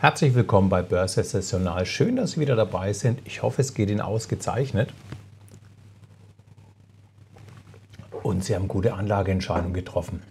Herzlich willkommen bei Börse Saisonal. Schön, dass Sie wieder dabei sind. Ich hoffe, es geht Ihnen ausgezeichnet. Und Sie haben gute Anlageentscheidungen getroffen.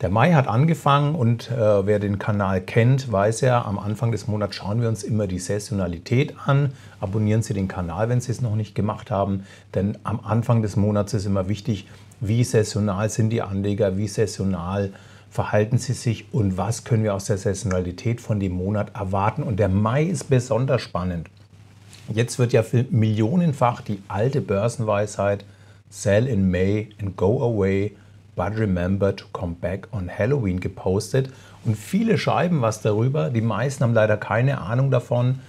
Der Mai hat angefangen und äh, wer den Kanal kennt, weiß ja, am Anfang des Monats schauen wir uns immer die Saisonalität an. Abonnieren Sie den Kanal, wenn Sie es noch nicht gemacht haben, denn am Anfang des Monats ist immer wichtig, wie saisonal sind die Anleger, wie saisonal äh, verhalten sie sich und was können wir aus der Saisonalität von dem Monat erwarten. Und der Mai ist besonders spannend. Jetzt wird ja für millionenfach die alte Börsenweisheit Sell in May and go away, but remember to come back on Halloween gepostet. Und viele schreiben was darüber. Die meisten haben leider keine Ahnung davon.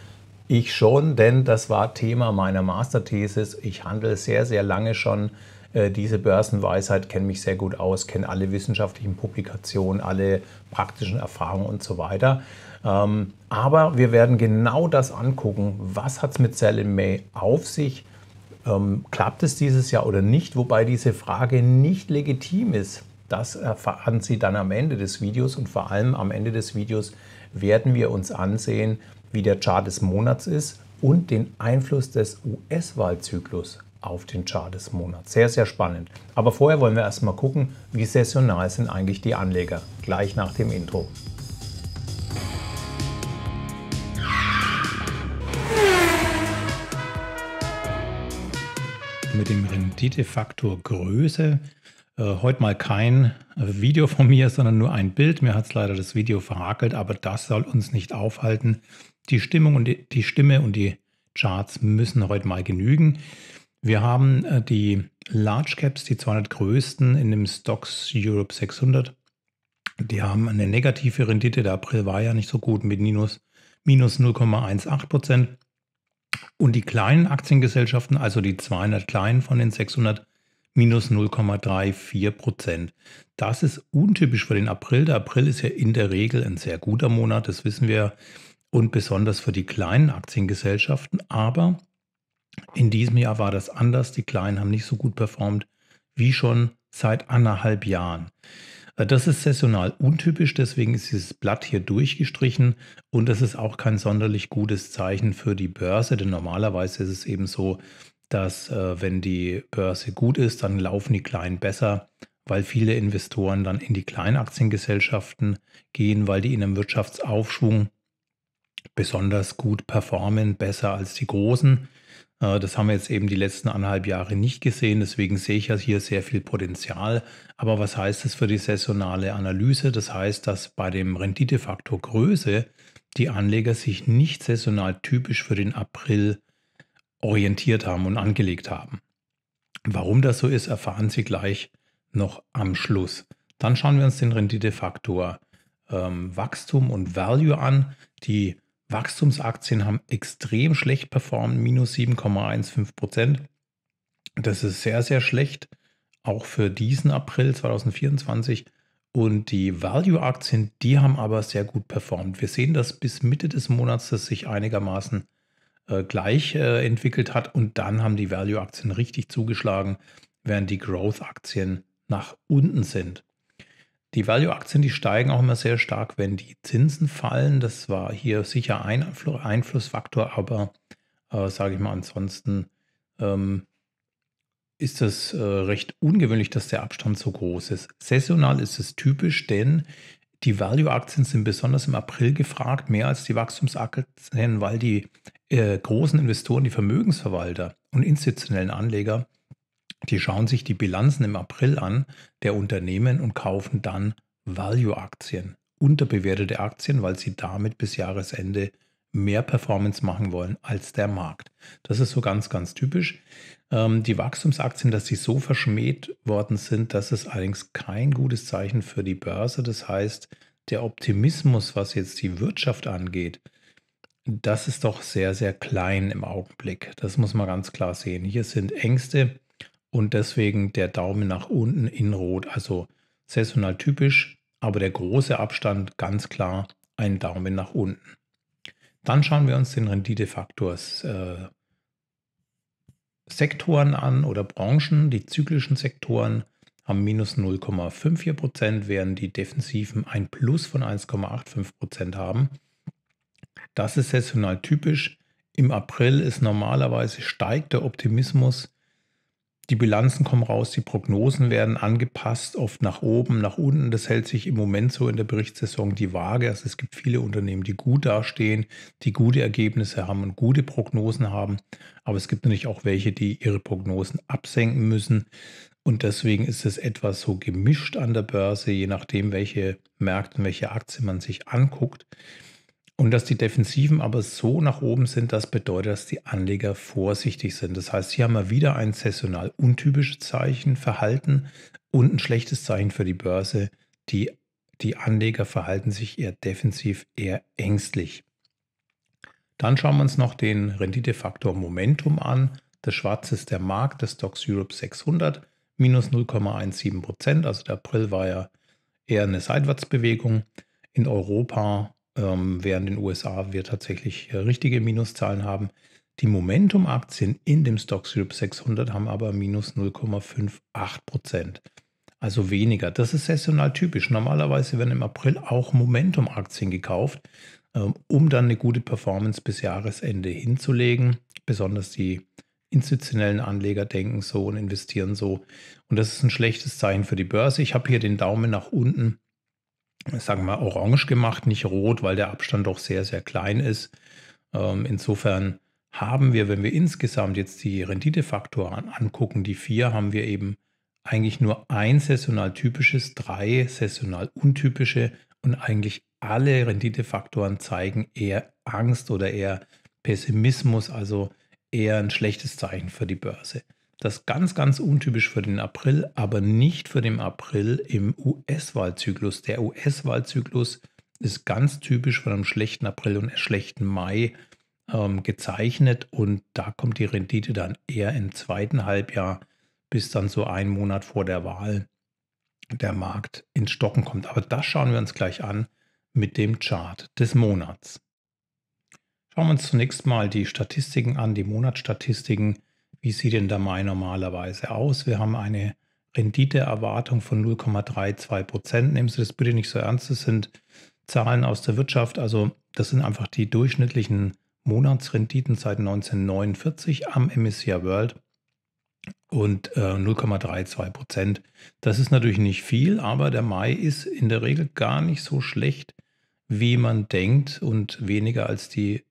Ich schon, denn das war Thema meiner Masterthesis. Ich handle sehr, sehr lange schon äh, diese Börsenweisheit, kenne mich sehr gut aus, kenne alle wissenschaftlichen Publikationen, alle praktischen Erfahrungen und so weiter. Ähm, aber wir werden genau das angucken, was hat es mit Sell in May auf sich, ähm, klappt es dieses Jahr oder nicht, wobei diese Frage nicht legitim ist. Das erfahren Sie dann am Ende des Videos und vor allem am Ende des Videos werden wir uns ansehen, wie der Chart des Monats ist und den Einfluss des US-Wahlzyklus auf den Chart des Monats. Sehr, sehr spannend. Aber vorher wollen wir erstmal gucken, wie saisonal sind eigentlich die Anleger, gleich nach dem Intro. Mit dem Renditefaktor Größe äh, heute mal kein äh, Video von mir, sondern nur ein Bild. Mir hat es leider das Video verhakelt, aber das soll uns nicht aufhalten. Die Stimmung und die, die Stimme und die Charts müssen heute mal genügen. Wir haben äh, die Large Caps, die 200 größten in dem Stocks Europe 600. Die haben eine negative Rendite. Der April war ja nicht so gut mit minus, minus 0,18 Prozent. Und die kleinen Aktiengesellschaften, also die 200 kleinen von den 600, minus 0,34 Prozent. Das ist untypisch für den April. Der April ist ja in der Regel ein sehr guter Monat, das wissen wir. Und besonders für die kleinen Aktiengesellschaften. Aber in diesem Jahr war das anders. Die Kleinen haben nicht so gut performt wie schon seit anderthalb Jahren. Äh, das ist saisonal untypisch, deswegen ist dieses Blatt hier durchgestrichen und das ist auch kein sonderlich gutes Zeichen für die Börse, denn normalerweise ist es eben so, dass äh, wenn die Börse gut ist, dann laufen die Kleinen besser, weil viele Investoren dann in die Kleinaktiengesellschaften gehen, weil die in einem Wirtschaftsaufschwung besonders gut performen, besser als die großen. Äh, das haben wir jetzt eben die letzten anderthalb Jahre nicht gesehen. Deswegen sehe ich ja hier sehr viel Potenzial. Aber was heißt das für die saisonale Analyse? Das heißt, dass bei dem Renditefaktor Größe die Anleger sich nicht saisonal typisch für den April orientiert haben und angelegt haben. Warum das so ist, erfahren Sie gleich noch am Schluss. Dann schauen wir uns den Renditefaktor ähm, Wachstum und Value an. Die Wachstumsaktien haben extrem schlecht performt, minus 7,15 Prozent. Das ist sehr, sehr schlecht, auch für diesen April 2024. Und die Value-Aktien, die haben aber sehr gut performt. Wir sehen, dass bis Mitte des Monats das sich einigermaßen äh, gleich äh, entwickelt hat. Und dann haben die Value-Aktien richtig zugeschlagen, während die Growth-Aktien nach unten sind. Die Value-Aktien, die steigen auch immer sehr stark, wenn die Zinsen fallen. Das war hier sicher ein Einflussfaktor, aber äh, sage ich mal, ansonsten ähm, ist das äh, recht ungewöhnlich, dass der Abstand so groß ist. Saisonal ist es typisch, denn die Value-Aktien sind besonders im April gefragt, mehr als die Wachstumsaktien, weil die äh, großen Investoren, die Vermögensverwalter und institutionellen Anleger die schauen sich die Bilanzen im April an der Unternehmen und kaufen dann Value-Aktien, unterbewertete Aktien, weil sie damit bis Jahresende mehr Performance machen wollen als der Markt. Das ist so ganz, ganz typisch. Ähm, die Wachstumsaktien, dass sie so verschmäht worden sind, das ist allerdings kein gutes Zeichen für die Börse. Das heißt, der Optimismus, was jetzt die Wirtschaft angeht, das ist doch sehr, sehr klein im Augenblick. Das muss man ganz klar sehen. Hier sind Ängste und deswegen der Daumen nach unten in Rot, also saisonal typisch, aber der große Abstand ganz klar ein Daumen nach unten. Dann schauen wir uns den Renditefaktor äh, Sektoren an oder Branchen. Die zyklischen Sektoren haben minus 0,54%, während die defensiven ein Plus von 1,85% haben. Das ist saisonal typisch. Im April ist normalerweise steigt der Optimismus die Bilanzen kommen raus, die Prognosen werden angepasst, oft nach oben, nach unten. Das hält sich im Moment so in der Berichtssaison die Waage. Also es gibt viele Unternehmen, die gut dastehen, die gute Ergebnisse haben und gute Prognosen haben. Aber es gibt natürlich auch welche, die ihre Prognosen absenken müssen. Und deswegen ist es etwas so gemischt an der Börse, je nachdem, welche Märkte und welche Aktien man sich anguckt. Und dass die Defensiven aber so nach oben sind, das bedeutet, dass die Anleger vorsichtig sind. Das heißt, hier haben wir wieder ein saisonal untypisches Zeichen, Verhalten und ein schlechtes Zeichen für die Börse. Die, die Anleger verhalten sich eher defensiv, eher ängstlich. Dann schauen wir uns noch den Renditefaktor Momentum an. Das Schwarze ist der Markt des Stocks Europe 600, minus 0,17 Prozent. Also der April war ja eher eine Seitwärtsbewegung. In Europa ähm, während in den USA wir tatsächlich äh, richtige Minuszahlen haben. Die Momentum-Aktien in dem Stockstrip 600 haben aber minus 0,58 Prozent. Also weniger. Das ist saisonal typisch. Normalerweise werden im April auch Momentum-Aktien gekauft, ähm, um dann eine gute Performance bis Jahresende hinzulegen. Besonders die institutionellen Anleger denken so und investieren so. Und das ist ein schlechtes Zeichen für die Börse. Ich habe hier den Daumen nach unten sagen wir, orange gemacht, nicht rot, weil der Abstand doch sehr, sehr klein ist. Ähm, insofern haben wir, wenn wir insgesamt jetzt die Renditefaktoren angucken, die vier, haben wir eben eigentlich nur ein saisonal typisches, drei saisonal untypische und eigentlich alle Renditefaktoren zeigen eher Angst oder eher Pessimismus, also eher ein schlechtes Zeichen für die Börse. Das ganz, ganz untypisch für den April, aber nicht für den April im US-Wahlzyklus. Der US-Wahlzyklus ist ganz typisch von einem schlechten April und einem schlechten Mai ähm, gezeichnet und da kommt die Rendite dann eher im zweiten Halbjahr bis dann so einen Monat vor der Wahl der Markt ins Stocken kommt. Aber das schauen wir uns gleich an mit dem Chart des Monats. Schauen wir uns zunächst mal die Statistiken an, die Monatsstatistiken. Wie sieht denn da mal normalerweise aus? Wir haben eine Renditeerwartung von 0,32 Prozent. Nehmen Sie das bitte nicht so ernst. Das sind Zahlen aus der Wirtschaft. Also das sind einfach die durchschnittlichen Monatsrenditen seit 1949 am MSCI World und äh, 0,32 Prozent. Das ist natürlich nicht viel, aber der Mai ist in der Regel gar nicht so schlecht, wie man denkt und weniger als die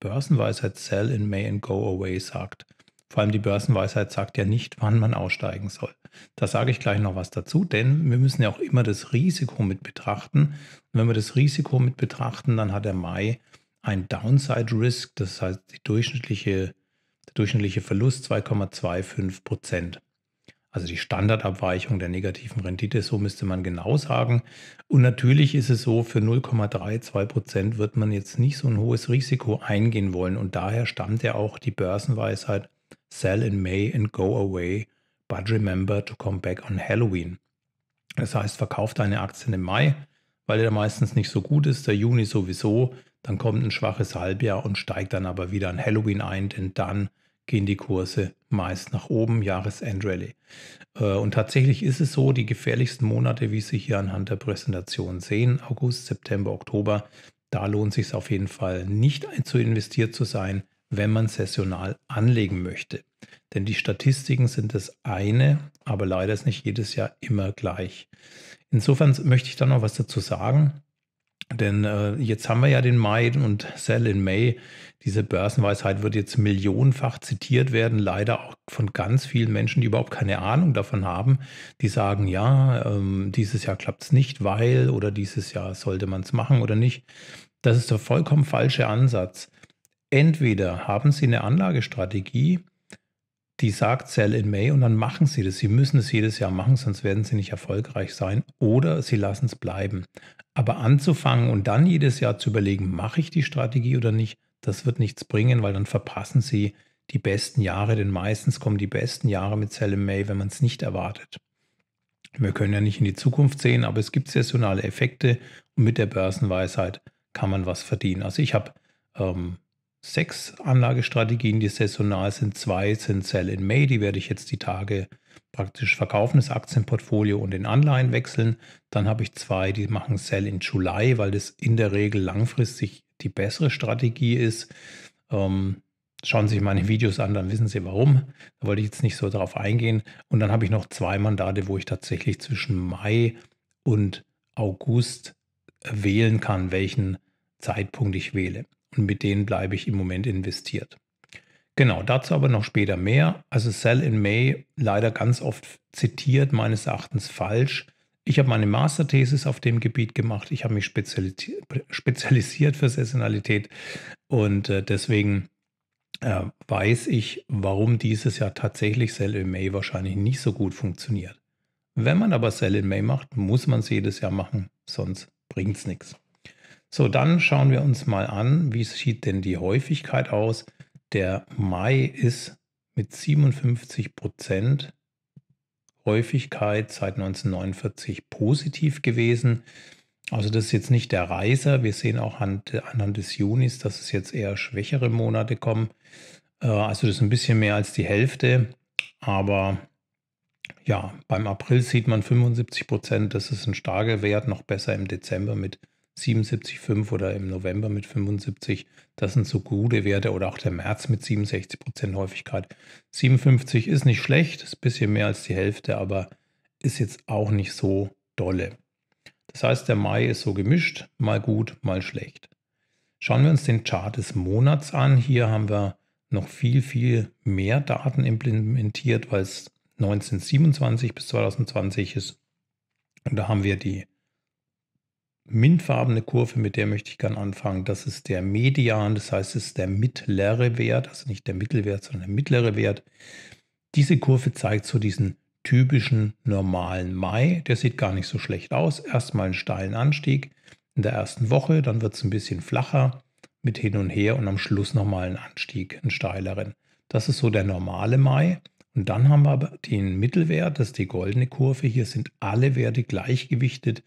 Börsenweisheit Sell in May and Go Away sagt. Vor allem die Börsenweisheit sagt ja nicht, wann man aussteigen soll. Da sage ich gleich noch was dazu, denn wir müssen ja auch immer das Risiko mit betrachten. Und wenn wir das Risiko mit betrachten, dann hat der Mai ein Downside Risk, das heißt die durchschnittliche, der durchschnittliche Verlust 2,25 Prozent. Also die Standardabweichung der negativen Rendite, so müsste man genau sagen. Und natürlich ist es so, für 0,32 Prozent wird man jetzt nicht so ein hohes Risiko eingehen wollen. Und daher stammt ja auch die Börsenweisheit, Sell in May and go away, but remember to come back on Halloween. Das heißt, verkauf deine Aktien im Mai, weil der meistens nicht so gut ist, der Juni sowieso, dann kommt ein schwaches Halbjahr und steigt dann aber wieder an Halloween ein, denn dann gehen die Kurse meist nach oben, Jahresendrallye. Äh, und tatsächlich ist es so, die gefährlichsten Monate, wie Sie hier anhand der Präsentation sehen, August, September, Oktober, da lohnt es sich auf jeden Fall nicht zu investiert zu sein wenn man saisonal anlegen möchte. Denn die Statistiken sind das eine, aber leider ist nicht jedes Jahr immer gleich. Insofern möchte ich da noch was dazu sagen. Denn äh, jetzt haben wir ja den Mai und Sell in May. Diese Börsenweisheit wird jetzt millionenfach zitiert werden, leider auch von ganz vielen Menschen, die überhaupt keine Ahnung davon haben, die sagen, ja, ähm, dieses Jahr klappt es nicht, weil oder dieses Jahr sollte man es machen oder nicht. Das ist der vollkommen falsche Ansatz entweder haben Sie eine Anlagestrategie, die sagt Sell in May und dann machen Sie das. Sie müssen es jedes Jahr machen, sonst werden Sie nicht erfolgreich sein oder Sie lassen es bleiben. Aber anzufangen und dann jedes Jahr zu überlegen, mache ich die Strategie oder nicht, das wird nichts bringen, weil dann verpassen Sie die besten Jahre, denn meistens kommen die besten Jahre mit Sell in May, wenn man es nicht erwartet. Wir können ja nicht in die Zukunft sehen, aber es gibt saisonale Effekte und mit der Börsenweisheit kann man was verdienen. Also ich habe ähm, sechs Anlagestrategien, die saisonal sind. Zwei sind Sell in May, die werde ich jetzt die Tage praktisch verkaufen, das Aktienportfolio und in Anleihen wechseln. Dann habe ich zwei, die machen Sell in July, weil das in der Regel langfristig die bessere Strategie ist. Ähm, schauen Sie sich meine Videos an, dann wissen Sie warum. Da wollte ich jetzt nicht so darauf eingehen. Und dann habe ich noch zwei Mandate, wo ich tatsächlich zwischen Mai und August wählen kann, welchen Zeitpunkt ich wähle und mit denen bleibe ich im Moment investiert. Genau, dazu aber noch später mehr. Also Sell in May, leider ganz oft zitiert, meines Erachtens falsch. Ich habe meine Masterthesis auf dem Gebiet gemacht. Ich habe mich spezialisiert, spezialisiert für Saisonalität und äh, deswegen äh, weiß ich, warum dieses Jahr tatsächlich Sell in May wahrscheinlich nicht so gut funktioniert. Wenn man aber Sell in May macht, muss man es jedes Jahr machen, sonst bringt es nichts. So, dann schauen wir uns mal an, wie sieht denn die Häufigkeit aus. Der Mai ist mit 57 Prozent Häufigkeit seit 1949 positiv gewesen. Also das ist jetzt nicht der Reiser. Wir sehen auch anhand, des Junis, dass es jetzt eher schwächere Monate kommen. Äh, also das ist ein bisschen mehr als die Hälfte. Aber ja, beim April sieht man 75 Prozent. Das ist ein starker Wert, noch besser im Dezember mit 77,5 oder im November mit 75. Das sind so gute Werte oder auch der März mit 67 Häufigkeit. 57 ist nicht schlecht, ist ein bisschen mehr als die Hälfte, aber ist jetzt auch nicht so dolle. Das heißt, der Mai ist so gemischt, mal gut, mal schlecht. Schauen wir uns den Chart des Monats an. Hier haben wir noch viel, viel mehr Daten implementiert, weil es 1927 bis 2020 ist. Und da haben wir die mintfarbene Kurve, mit der möchte ich gerne anfangen. Das ist der Median, das heißt, es ist der mittlere Wert, also nicht der Mittelwert, sondern der mittlere Wert. Diese Kurve zeigt so diesen typischen normalen Mai. Der sieht gar nicht so schlecht aus. Erstmal einen steilen Anstieg in der ersten Woche, dann wird es ein bisschen flacher mit hin und her und am Schluss nochmal einen Anstieg, einen steileren. Das ist so der normale Mai. Und dann haben wir aber den Mittelwert, das ist die goldene Kurve. Hier sind alle Werte gleichgewichtet.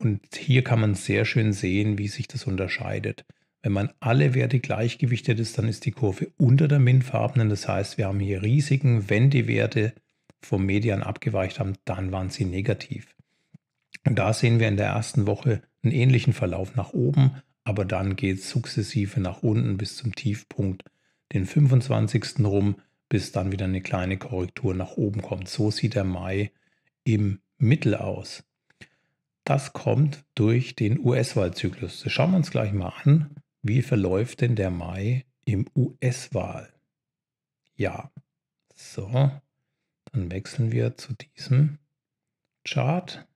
Und hier kann man sehr schön sehen, wie sich das unterscheidet. Wenn man alle Werte gleichgewichtet ist, dann ist die Kurve unter der MIN-farbenen. Das heißt, wir haben hier Risiken. Wenn die Werte vom Median abgeweicht haben, dann waren sie negativ. Und da sehen wir in der ersten Woche einen ähnlichen Verlauf nach oben, aber dann geht es sukzessive nach unten bis zum Tiefpunkt, den 25. rum, bis dann wieder eine kleine Korrektur nach oben kommt. So sieht der Mai im Mittel aus das kommt durch den US-Wahlzyklus. Das schauen wir uns gleich mal an. Wie verläuft denn der Mai im US-Wahl? Ja, so, dann wechseln wir zu diesem Chart.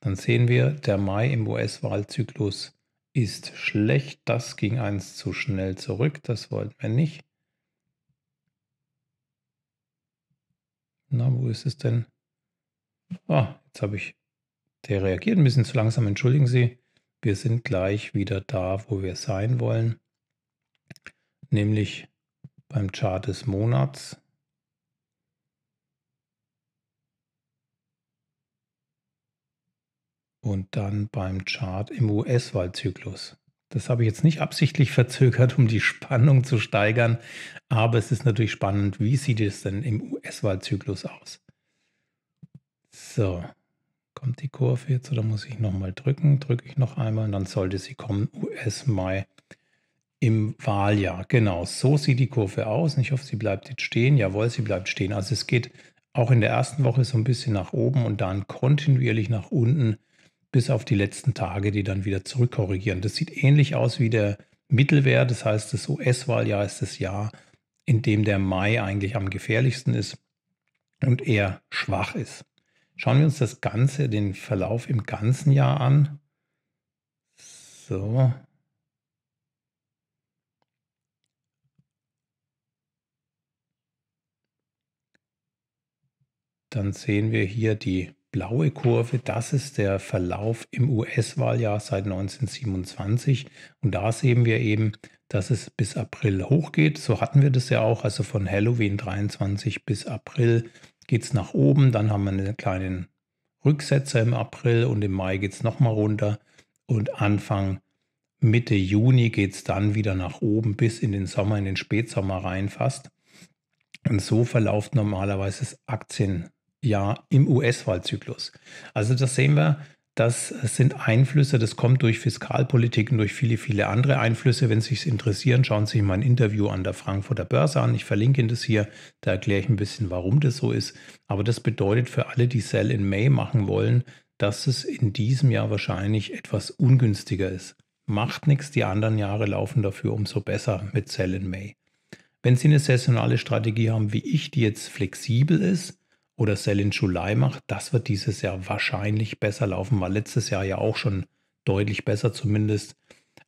Dann sehen wir, der Mai im US-Wahlzyklus ist schlecht. Das ging eins zu schnell zurück. Das wollten wir nicht. Na, wo ist es denn? Ah, jetzt habe ich. Der reagiert ein bisschen zu langsam, entschuldigen Sie. Wir sind gleich wieder da, wo wir sein wollen, nämlich beim Chart des Monats. Und dann beim Chart im US-Wahlzyklus. Das habe ich jetzt nicht absichtlich verzögert, um die Spannung zu steigern, aber es ist natürlich spannend, wie sieht es denn im US-Wahlzyklus aus? So, kommt die Kurve jetzt oder muss ich nochmal drücken? Drücke ich noch einmal und dann sollte sie kommen. US Mai im Wahljahr. Genau, so sieht die Kurve aus. Und ich hoffe, sie bleibt jetzt stehen. Jawohl, sie bleibt stehen. Also es geht auch in der ersten Woche so ein bisschen nach oben und dann kontinuierlich nach unten bis auf die letzten Tage, die dann wieder zurückkorrigieren. Das sieht ähnlich aus wie der Mittelwert. Das heißt, das US-Wahljahr ist das Jahr, in dem der Mai eigentlich am gefährlichsten ist und eher schwach ist. Schauen wir uns das Ganze, den Verlauf im ganzen Jahr an. So. Dann sehen wir hier die blaue Kurve. Das ist der Verlauf im US-Wahljahr seit 1927. Und da sehen wir eben, dass es bis April hochgeht. So hatten wir das ja auch, also von Halloween 23 bis April geht es nach oben, dann haben wir einen kleinen Rücksetzer im April und im Mai geht es nochmal runter und Anfang Mitte Juni geht es dann wieder nach oben bis in den Sommer, in den Spätsommer rein fast. Und so verläuft normalerweise das Aktienjahr im US-Wahlzyklus. Also das sehen wir, das sind Einflüsse, das kommt durch Fiskalpolitik und durch viele, viele andere Einflüsse. Wenn Sie sich interessieren, schauen Sie sich mein Interview an der Frankfurter Börse an. Ich verlinke Ihnen das hier. Da erkläre ich ein bisschen, warum das so ist. Aber das bedeutet für alle, die Sell in May machen wollen, dass es in diesem Jahr wahrscheinlich etwas ungünstiger ist. Macht nichts, die anderen Jahre laufen dafür umso besser mit Sell in May. Wenn Sie eine saisonale Strategie haben wie ich, die jetzt flexibel ist, oder Selin July macht, das wird dieses Jahr wahrscheinlich besser laufen, war letztes Jahr ja auch schon deutlich besser, zumindest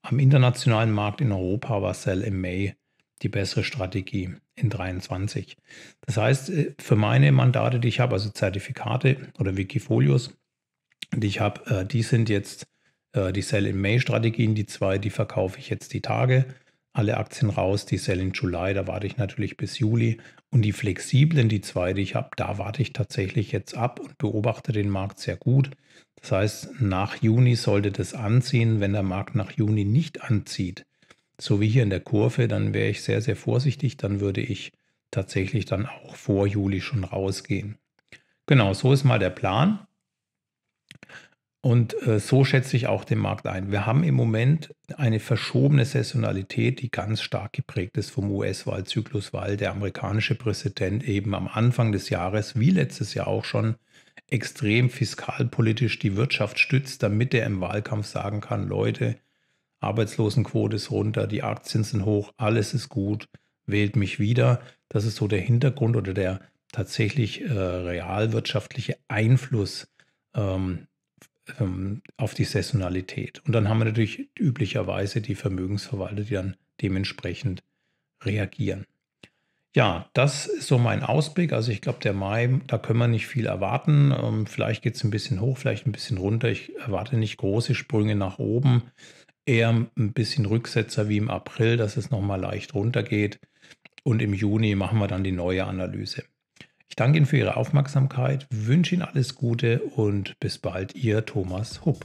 am internationalen Markt in Europa war Sell im May die bessere Strategie in 23. Das heißt, äh, für meine Mandate, die ich habe, also Zertifikate oder Wikifolios, die ich habe, äh, die sind jetzt äh, die Sell in May Strategien, die zwei, die verkaufe ich jetzt die Tage, alle Aktien raus, die Sell in July, da warte ich natürlich bis Juli und die flexiblen, die zwei, die ich habe, da warte ich tatsächlich jetzt ab und beobachte den Markt sehr gut. Das heißt, nach Juni sollte das anziehen. Wenn der Markt nach Juni nicht anzieht, so wie hier in der Kurve, dann wäre ich sehr, sehr vorsichtig. Dann würde ich tatsächlich dann auch vor Juli schon rausgehen. Genau, so ist mal der Plan. Und äh, so schätze ich auch den Markt ein. Wir haben im Moment eine verschobene Saisonalität, die ganz stark geprägt ist vom US-Wahlzyklus, weil der amerikanische Präsident eben am Anfang des Jahres, wie letztes Jahr auch schon, extrem fiskalpolitisch die Wirtschaft stützt, damit er im Wahlkampf sagen kann, Leute, Arbeitslosenquote ist runter, die Aktien sind hoch, alles ist gut, wählt mich wieder. Das ist so der Hintergrund oder der tatsächlich äh, realwirtschaftliche Einfluss ähm, ähm, auf die Saisonalität. Und dann haben wir natürlich üblicherweise die Vermögensverwalter, die dann dementsprechend reagieren. Ja, das ist so mein Ausblick. Also ich glaube, der Mai, da können wir nicht viel erwarten. Ähm, vielleicht geht es ein bisschen hoch, vielleicht ein bisschen runter. Ich erwarte nicht große Sprünge nach oben. Eher ein bisschen Rücksetzer wie im April, dass es nochmal leicht runtergeht. Und im Juni machen wir dann die neue Analyse. Ich danke Ihnen für Ihre Aufmerksamkeit, wünsche Ihnen alles Gute und bis bald, Ihr Thomas Hupp.